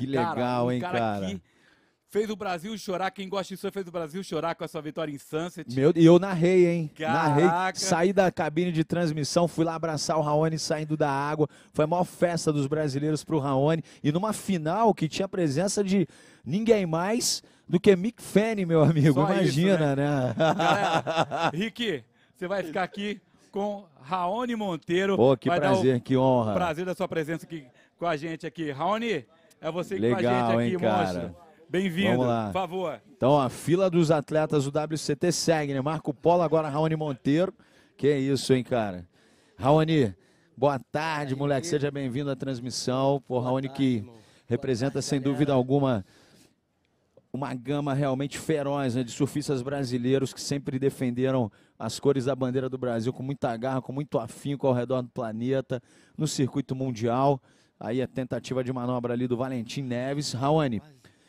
Que legal, hein, cara. cara. Fez o Brasil chorar. Quem gosta disso fez o Brasil chorar com a sua vitória em Sunset. Meu, e eu narrei, hein? Caraca. Narrei. Saí da cabine de transmissão, fui lá abraçar o Raoni saindo da água. Foi a maior festa dos brasileiros pro Raoni. E numa final que tinha a presença de ninguém mais do que Mick Fanny, meu amigo. Só Imagina, isso, né? né? Galera, Rick, você vai ficar aqui com Raoni Monteiro. Pô, que vai prazer, que honra. Prazer da sua presença aqui com a gente aqui. Raoni, é você que Legal, com a gente aqui, hein, cara. monstro. Bem-vindo, por favor. Então, a fila dos atletas do WCT segue, né? Marco Polo, agora Raoni Monteiro. Que é isso, hein, cara? Raoni, boa tarde, moleque. Seja bem-vindo à transmissão. por Raoni que representa, sem dúvida alguma, uma gama realmente feroz né, de surfistas brasileiros que sempre defenderam as cores da bandeira do Brasil com muita garra, com muito afinco ao redor do planeta, no circuito mundial. Aí a tentativa de manobra ali do Valentim Neves. Raoni,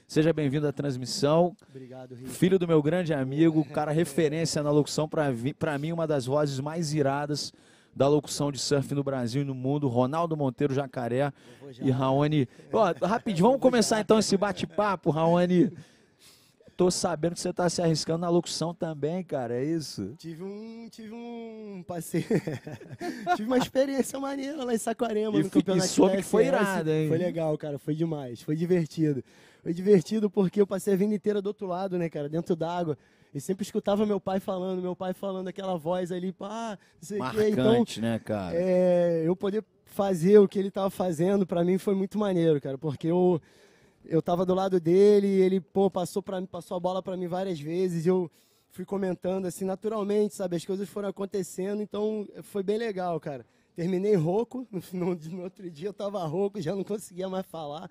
seja bem-vindo à transmissão. Obrigado, Rick. Filho do meu grande amigo, cara referência na locução, para mim, uma das vozes mais iradas da locução de surf no Brasil e no mundo, Ronaldo Monteiro Jacaré e Raoni. Ó, rapidinho, vamos começar então esse bate-papo, Raoni tô sabendo que você tá se arriscando na locução também, cara. É isso? Tive um. Tive um. Passei. tive uma experiência maneira lá em Saquarema, e, no campeonato. E soube que foi irado, assim, hein? Foi legal, cara. Foi demais. Foi divertido. Foi divertido porque eu passei a vida inteira do outro lado, né, cara? Dentro d'água. E sempre escutava meu pai falando, meu pai falando aquela voz ali, pá, não sei então, Marcante, que. Então, né, cara? É, eu poder fazer o que ele tava fazendo, para mim foi muito maneiro, cara, porque eu eu tava do lado dele, ele, pô, passou, pra, passou a bola para mim várias vezes, eu fui comentando, assim, naturalmente, sabe? As coisas foram acontecendo, então foi bem legal, cara. Terminei rouco, no, no outro dia eu tava rouco, já não conseguia mais falar,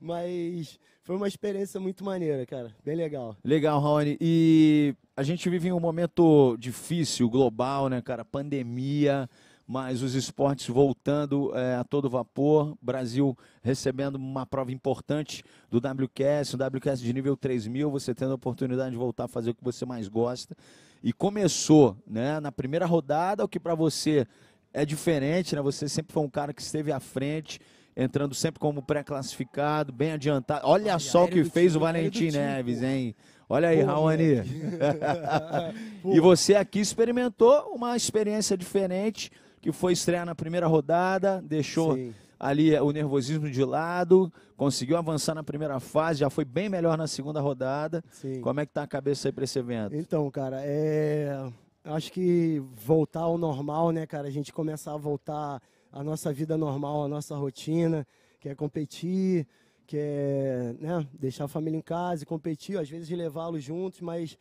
mas foi uma experiência muito maneira, cara, bem legal. Legal, Raoni, e a gente vive em um momento difícil, global, né, cara? Pandemia, mas os esportes voltando é, a todo vapor. Brasil recebendo uma prova importante do WQS, o WQS de nível 3000, você tendo a oportunidade de voltar a fazer o que você mais gosta. E começou né, na primeira rodada, o que para você é diferente, né? Você sempre foi um cara que esteve à frente, entrando sempre como pré-classificado, bem adiantado. Olha, só o que fez time, o Valentim Neves, time, hein? Olha aí, Raoni. e você aqui experimentou uma experiência diferente que foi estrear na primeira rodada, deixou Sim. ali eh, o nervosismo de lado, conseguiu avançar na primeira fase, já foi bem melhor na segunda rodada. Sim. Como é que tá a cabeça aí para esse evento? Então, cara, é... acho que voltar ao normal, né, cara? A gente começar a voltar à nossa vida normal, à nossa rotina, que é competir, que é né, deixar a família em casa e competir, às vezes levá-los juntos, mas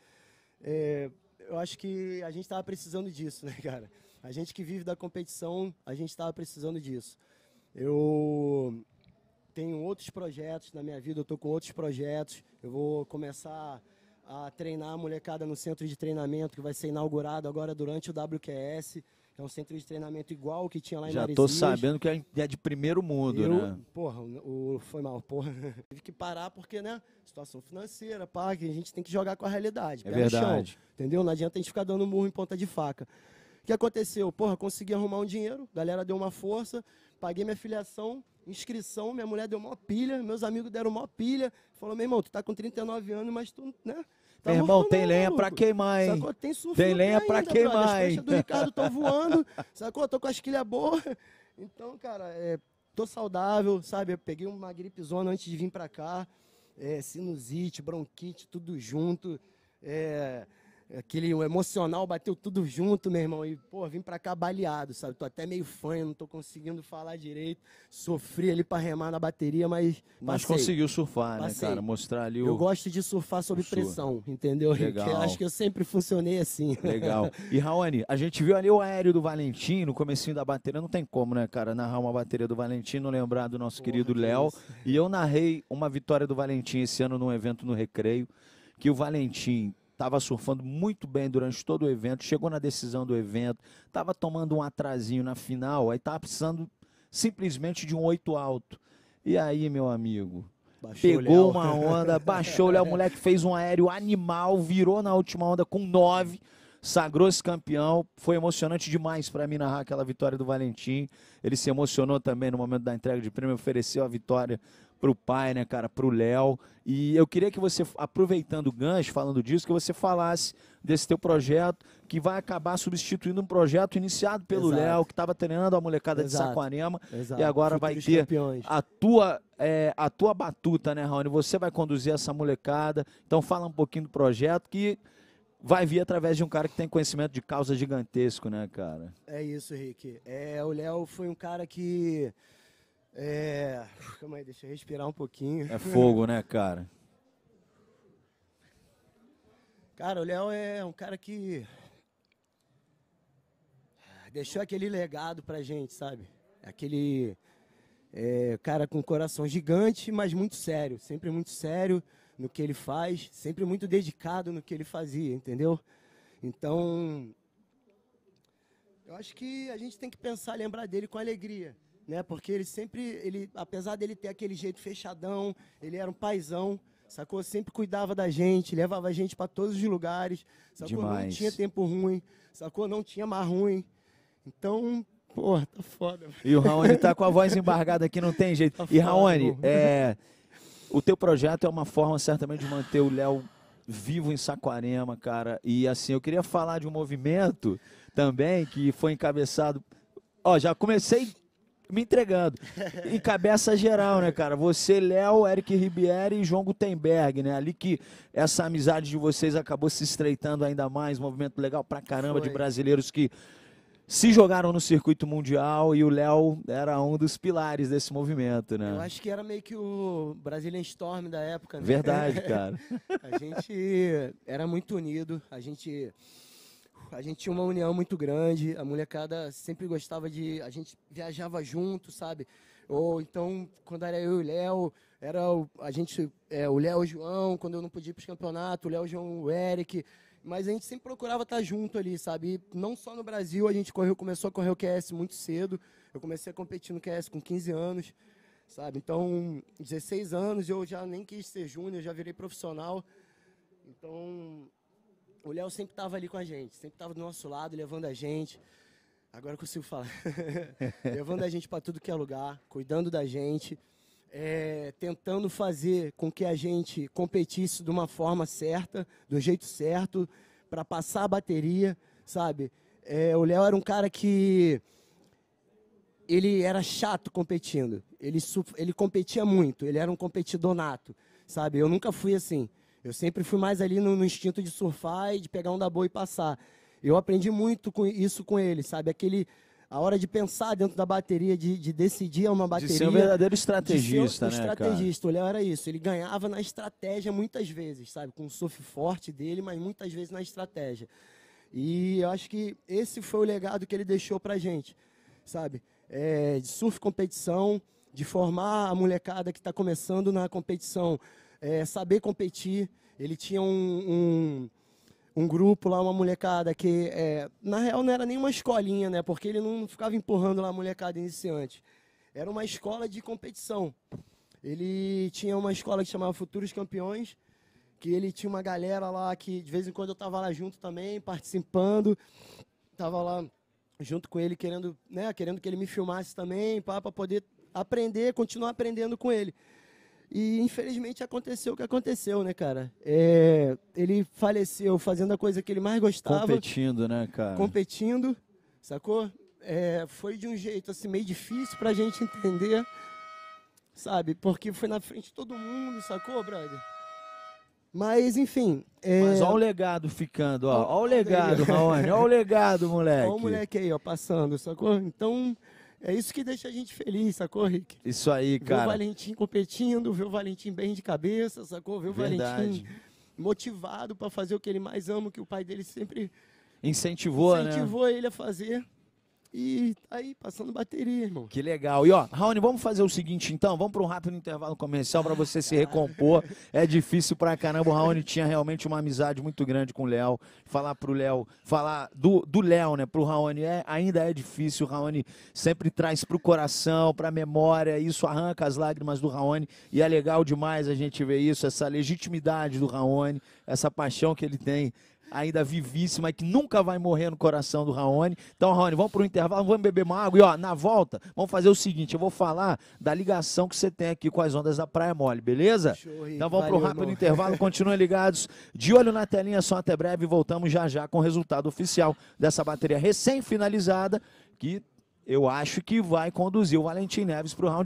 é, eu acho que a gente estava precisando disso, né, cara? A gente que vive da competição, a gente estava precisando disso. Eu tenho outros projetos na minha vida, eu estou com outros projetos. Eu vou começar a treinar a molecada no centro de treinamento que vai ser inaugurado agora durante o WQS. É um centro de treinamento igual que tinha lá em Já estou tô sabendo que é, é de primeiro mundo, eu, né? Porra, o, foi mal, porra. Tive que parar porque, né? Situação financeira, pá, que a gente tem que jogar com a realidade. É verdade. Chão, entendeu? Não adianta a gente ficar dando murro em ponta de faca. O que aconteceu? Porra, consegui arrumar um dinheiro, a galera deu uma força, paguei minha filiação, inscrição, minha mulher deu uma pilha, meus amigos deram uma pilha. Falou, meu irmão, tu tá com 39 anos, mas tu, né? Tá irmão, tem lenha para queimar, hein? Sacou? Tem Tem lenha para queimar, hein? As do Ricardo estão voando, sacou? Tô com a esquilha boa. Então, cara, é, tô saudável, sabe? Eu peguei uma gripezona antes de vir para cá. É, sinusite, bronquite, tudo junto. É, Aquele emocional bateu tudo junto, meu irmão. E, pô, vim pra cá baleado, sabe? Tô até meio fã não tô conseguindo falar direito. Sofri ali pra remar na bateria, mas. Mas conseguiu surfar, né, passei. né, cara? Mostrar ali o. Eu gosto de surfar sob pressão, entendeu? Legal. acho que eu sempre funcionei assim. Legal. E, Raoni, a gente viu ali o aéreo do Valentim no comecinho da bateria. Não tem como, né, cara, narrar uma bateria do não lembrar do nosso Porra, querido Léo. Que e eu narrei uma vitória do Valentim esse ano num evento no Recreio que o Valentim estava surfando muito bem durante todo o evento, chegou na decisão do evento, estava tomando um atrasinho na final, aí estava precisando simplesmente de um oito alto. E aí, meu amigo, Baixou pegou uma onda, baixou o Léo, o moleque fez um aéreo animal, virou na última onda com nove, sagrou se campeão. Foi emocionante demais para mim narrar aquela vitória do Valentim. Ele se emocionou também no momento da entrega de prêmio, ofereceu a vitória pro pai, né, cara, pro Léo. E eu queria que você, aproveitando o gancho, falando disso, que você falasse desse teu projeto, que vai acabar substituindo um projeto iniciado pelo Léo, que estava treinando a molecada Exato. de Saquarema, Exato. e agora vai ter a tua, é, a tua batuta, né, Raoni? Você vai conduzir essa molecada, então fala um pouquinho do projeto, que vai vir através de um cara que tem conhecimento de causa gigantesco, né, cara? É isso, Rick. É, o Léo foi um cara que... É. Calma aí, deixa eu respirar um pouquinho. É fogo, né, cara? Cara, o Léo é um cara que. Deixou aquele legado pra gente, sabe? Aquele. É, cara com coração gigante, mas muito sério. Sempre muito sério no que ele faz, sempre muito dedicado no que ele fazia, entendeu? Então. Eu acho que a gente tem que pensar, lembrar dele com alegria né? Porque ele sempre, ele, apesar dele ter aquele jeito fechadão, ele era um paizão, sacou? Sempre cuidava da gente, levava a gente para todos os lugares, sacou? Demais. Não tinha tempo ruim, sacou? Não tinha mar ruim. Então, porra, tá foda. Mano. E o Raoni tá com a voz embargada aqui, não tem jeito. Tá e Raoni, é, o teu projeto é uma forma certamente de manter o Léo vivo em Saquarema, cara. E assim, eu queria falar de um movimento também que foi encabeçado Ó, já comecei me entregando. E cabeça geral, né, cara? Você, Léo, Eric Ribieri e João Gutenberg, né? Ali que essa amizade de vocês acabou se estreitando ainda mais. movimento legal pra caramba Foi. de brasileiros que se jogaram no circuito mundial e o Léo era um dos pilares desse movimento, né? Eu acho que era meio que o Brazilian Storm da época, né? Verdade, cara. a gente era muito unido, a gente a gente tinha uma união muito grande, a molecada sempre gostava de. A gente viajava junto, sabe? Ou então, quando era eu e o Léo, era o, a gente, é, o Léo e o João, quando eu não podia ir para os campeonatos, o Léo, o João, o Eric. Mas a gente sempre procurava estar tá junto ali, sabe? E não só no Brasil, a gente correu, começou a correr o QS muito cedo. Eu comecei a competir no QS com 15 anos, sabe? Então, 16 anos, eu já nem quis ser júnior, já virei profissional. Então, o Léo sempre estava ali com a gente, sempre estava do nosso lado, levando a gente. Agora eu consigo falar. levando a gente para tudo que é lugar, cuidando da gente, é, tentando fazer com que a gente competisse de uma forma certa, do jeito certo, para passar a bateria, sabe? É, o Léo era um cara que ele era chato competindo. Ele, ele competia muito, ele era um competidor nato, sabe? Eu nunca fui assim. Eu sempre fui mais ali no, no instinto de surfar e de pegar um da boa e passar. Eu aprendi muito com isso com ele, sabe? Aquele a hora de pensar dentro da bateria, de, de decidir uma bateria. De ser um verdadeiro estrategista, de ser um né, estrategista, cara? era isso. Ele ganhava na estratégia muitas vezes, sabe? Com o surf forte dele, mas muitas vezes na estratégia. E eu acho que esse foi o legado que ele deixou pra gente, sabe? É, de surf competição, de formar a molecada que está começando na competição é, saber competir. Ele tinha um, um, um, grupo lá, uma molecada que, é, na real, não era nenhuma escolinha, né? Porque ele não ficava empurrando lá a molecada iniciante. Era uma escola de competição. Ele tinha uma escola que chamava Futuros Campeões, que ele tinha uma galera lá que, de vez em quando, eu estava lá junto também, participando. Estava lá junto com ele, querendo, né, querendo que ele me filmasse também, para poder aprender, continuar aprendendo com ele. E infelizmente aconteceu o que aconteceu, né, cara? É, ele faleceu fazendo a coisa que ele mais gostava. Competindo, né, cara? Competindo, sacou? É, foi de um jeito assim meio difícil pra gente entender, sabe? Porque foi na frente de todo mundo, sacou, brother? Mas, enfim. É... Mas olha o legado ficando, ó. Olha o legado, Raoni. Olha o legado, moleque. Olha o moleque aí, ó, passando, sacou? Então, é isso que deixa a gente feliz, sacou, Rick? Isso aí, cara. Ver o Valentim competindo, ver o Valentim bem de cabeça, sacou? Ver o Verdade. Valentim motivado para fazer o que ele mais ama, que o pai dele sempre incentivou, incentivou né? Incentivou ele a fazer. E tá aí, passando bateria, irmão. Que legal. E ó, Raoni, vamos fazer o seguinte então, vamos para um rápido intervalo comercial para você se recompor. É difícil para caramba. O Raoni tinha realmente uma amizade muito grande com o Léo. Falar pro Léo, falar do, do Léo, né, pro Raoni, é, ainda é difícil. O Raoni sempre traz pro coração, pra memória, isso arranca as lágrimas do Raoni. E é legal demais a gente ver isso, essa legitimidade do Raoni, essa paixão que ele tem ainda vivíssima e que nunca vai morrer no coração do Raoni. Então, Raoni, vamos para o intervalo, vamos beber uma água e, ó, na volta, vamos fazer o seguinte: eu vou falar da ligação que você tem aqui com as ondas da Praia Mole, beleza? Show, então vamos para o rápido intervalo, continuem ligados. De olho na telinha, só até breve. Voltamos já já com o resultado oficial dessa bateria recém-finalizada que eu acho que vai conduzir o Valentim Neves para o round.